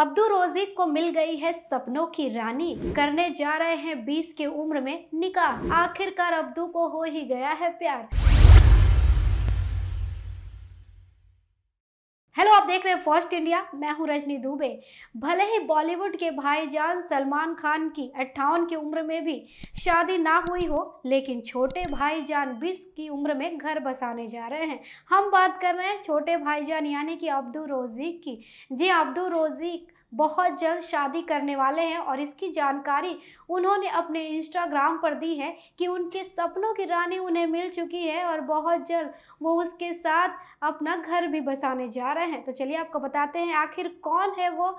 Abdu रोजी को मिल गई है सपनों की रानी करने जा रहे हैं 20 के उम्र में निकाह आखिरकार अब्दू को हो ही गया है प्यार देख रहे हैं फर्स्ट इंडिया मैं हूं रजनी दुबे भले ही बॉलीवुड के भाईजान सलमान खान की अट्ठावन की उम्र में भी शादी ना हुई हो लेकिन छोटे भाईजान 20 की उम्र में घर बसाने जा रहे हैं हम बात कर रहे हैं छोटे भाईजान यानी कि अब्दुल रोजीक की जी अब्दुल रोजीक बहुत जल्द शादी करने वाले हैं और इसकी जानकारी उन्होंने अपने इंस्टाग्राम पर दी है कि उनके सपनों की रानी उन्हें मिल चुकी है और बहुत जल्द वो उसके साथ अपना घर भी बसाने जा रहे हैं तो चलिए आपको बताते हैं आखिर कौन है वो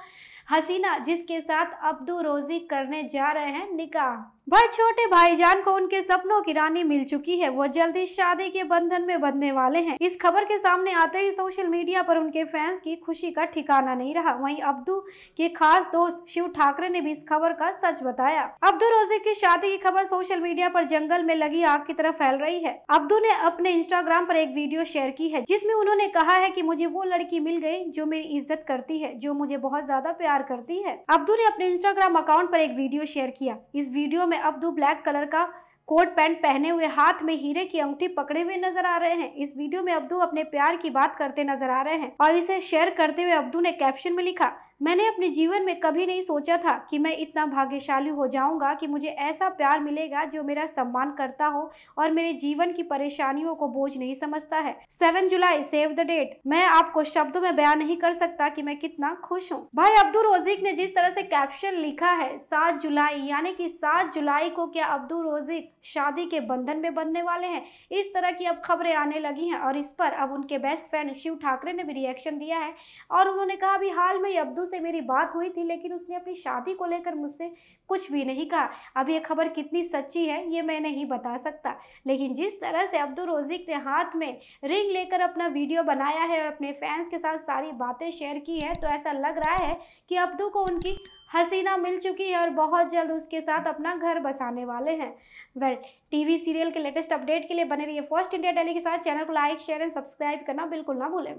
हसीना जिसके साथ अब्दू रोजी करने जा रहे हैं निकाह भाई छोटे भाईजान को उनके सपनों की रानी मिल चुकी है वो जल्दी शादी के बंधन में बंधने वाले हैं इस खबर के सामने आते ही सोशल मीडिया पर उनके फैंस की खुशी का ठिकाना नहीं रहा वहीं अब्दू के खास दोस्त शिव ठाकरे ने भी इस खबर का सच बताया अब्दू रोजे की शादी की खबर सोशल मीडिया पर जंगल में लगी आग की तरफ फैल रही है अब्दू ने अपने इंस्टाग्राम पर एक वीडियो शेयर की है जिसमे उन्होंने कहा है की मुझे वो लड़की मिल गयी जो मेरी इज्जत करती है जो मुझे बहुत ज्यादा प्यार करती है अब्दू ने अपने इंस्टाग्राम अकाउंट पर एक वीडियो शेयर किया इस वीडियो में अब्दू ब्लैक कलर का कोट पैंट पहने हुए हाथ में हीरे की अंगूठी पकड़े हुए नजर आ रहे हैं इस वीडियो में अब्दू अपने प्यार की बात करते नजर आ रहे हैं और इसे शेयर करते हुए अब्दू ने कैप्शन में लिखा मैंने अपने जीवन में कभी नहीं सोचा था कि मैं इतना भाग्यशाली हो जाऊंगा कि मुझे ऐसा प्यार मिलेगा जो मेरा सम्मान करता हो और मेरे जीवन की परेशानियों को बोझ नहीं समझता है सेवन जुलाई सेव द डेट मैं आपको शब्दों में बयान नहीं कर सकता कि मैं कितना खुश हूँ भाई अब्दुल रोजिक ने जिस तरह से कैप्शन लिखा है सात जुलाई यानी की सात जुलाई को क्या अब्दुल रोजिक शादी के बंधन में बनने वाले हैं इस तरह की अब खबरें आने लगी हैं और इस पर अब उनके बेस्ट फ्रेंड शिव ठाकरे ने भी रिएक्शन दिया है और उन्होंने कहा अभी हाल में अब्दुल से मेरी बात हुई थी लेकिन उसने अपनी शादी को लेकर मुझसे कुछ भी नहीं कहा अब ये खबर कितनी सच्ची है ये मैं नहीं बता सकता लेकिन जिस तरह से अब्दुल रोजिक ने हाथ में रिंग लेकर अपना वीडियो बनाया है और अपने फैंस के साथ सारी बातें शेयर की है तो ऐसा लग रहा है कि अब्दू को उनकी हसीना मिल चुकी है और बहुत जल्द उसके साथ अपना घर बसाने वाले हैं वेल टीवी सीरियल के लेटेस्ट अपडेट के लिए बने रहिए फर्स्ट इंडिया डेली के साथ चैनल को लाइक शेयर एंड सब्सक्राइब करना बिल्कुल ना भूलें